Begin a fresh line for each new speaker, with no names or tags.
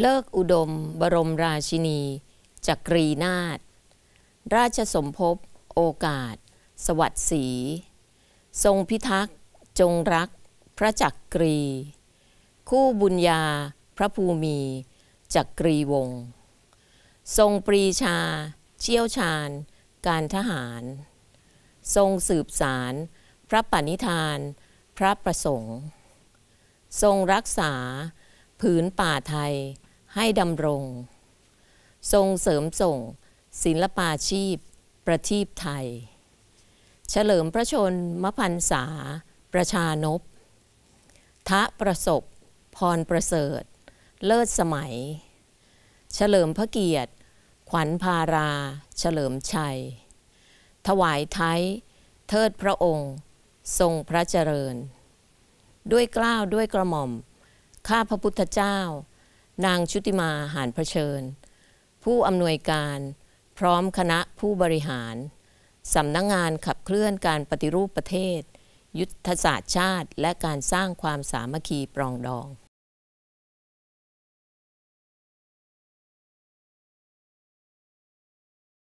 เลิกอุดมบรมราชินี
จักรีนาถราชสมภพโอกาส สวัสดีทรงพิทักษ์ จงรัก พระจักกรีคู่บุญญา พระภูมิจักกรีวง ทรงปรีชา เชี่ยวชาญ การทหาร ทรงสืบสาร พระปณิธาน พระประสงค์ ทรงรักษา ผืนป่าไทยให้ดำรง ทรงเสริมส่งศิลปาชีพ ประทีปไทย เฉลิมพระชน มพันษา ประชานพทะประสบ พรประเสริฐ เลิศสมัย เฉลิมพระเกียรติ ขวัญพารา เฉลิมชัย ถวายไทย เทิดพระองค์ ทรงพระเจริญ ด้วยกล้าวด้วยกระหม่อม ข้าพระพุทธเจ้านางชุติมาหานเผชิญผู้อำนวยการ พร้อมคณะผู้บริหาร สำนักงงานขับเคลื่อนการปฏิรูปประเทศ ยุทธศาสตร์ชาติและการสร้างความสามัคคีป
ร
องดอง